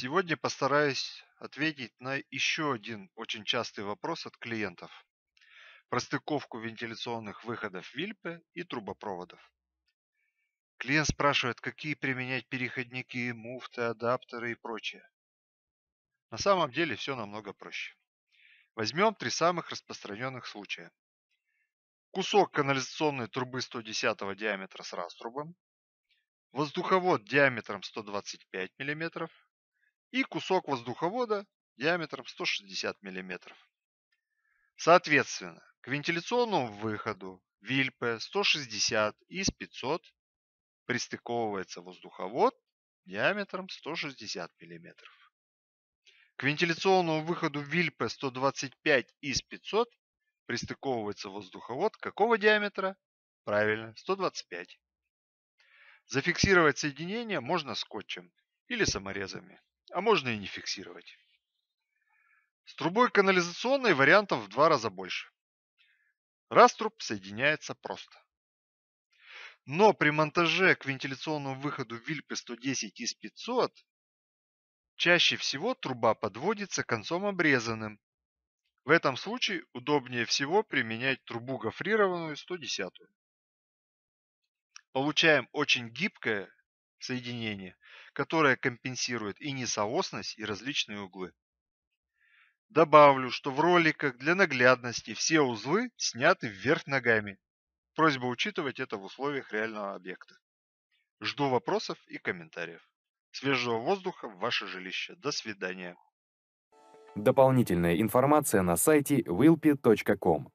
Сегодня постараюсь ответить на еще один очень частый вопрос от клиентов. Про стыковку вентиляционных выходов вильпы и трубопроводов. Клиент спрашивает, какие применять переходники, муфты, адаптеры и прочее. На самом деле все намного проще. Возьмем три самых распространенных случая. Кусок канализационной трубы 110 диаметра с раструбом, воздуховод диаметром 125 мм и кусок воздуховода диаметром 160 мм. Соответственно, к вентиляционному выходу Вильпе 160 из 500 пристыковывается воздуховод диаметром 160 мм. К вентиляционному выходу Вильпе 125 из 500 пристыковывается воздуховод какого диаметра? Правильно, 125. Зафиксировать соединение можно скотчем или саморезами а можно и не фиксировать. С трубой канализационной вариантов в два раза больше. Раструб соединяется просто. Но при монтаже к вентиляционному выходу Вильпы 110 из 500 чаще всего труба подводится концом обрезанным. В этом случае удобнее всего применять трубу гофрированную 110. Получаем очень гибкое соединение, которое компенсирует и несоосность, и различные углы. Добавлю, что в роликах для наглядности все узлы сняты вверх ногами. Просьба учитывать это в условиях реального объекта. Жду вопросов и комментариев. Свежего воздуха в ваше жилище. До свидания. Дополнительная информация на сайте willpi.com.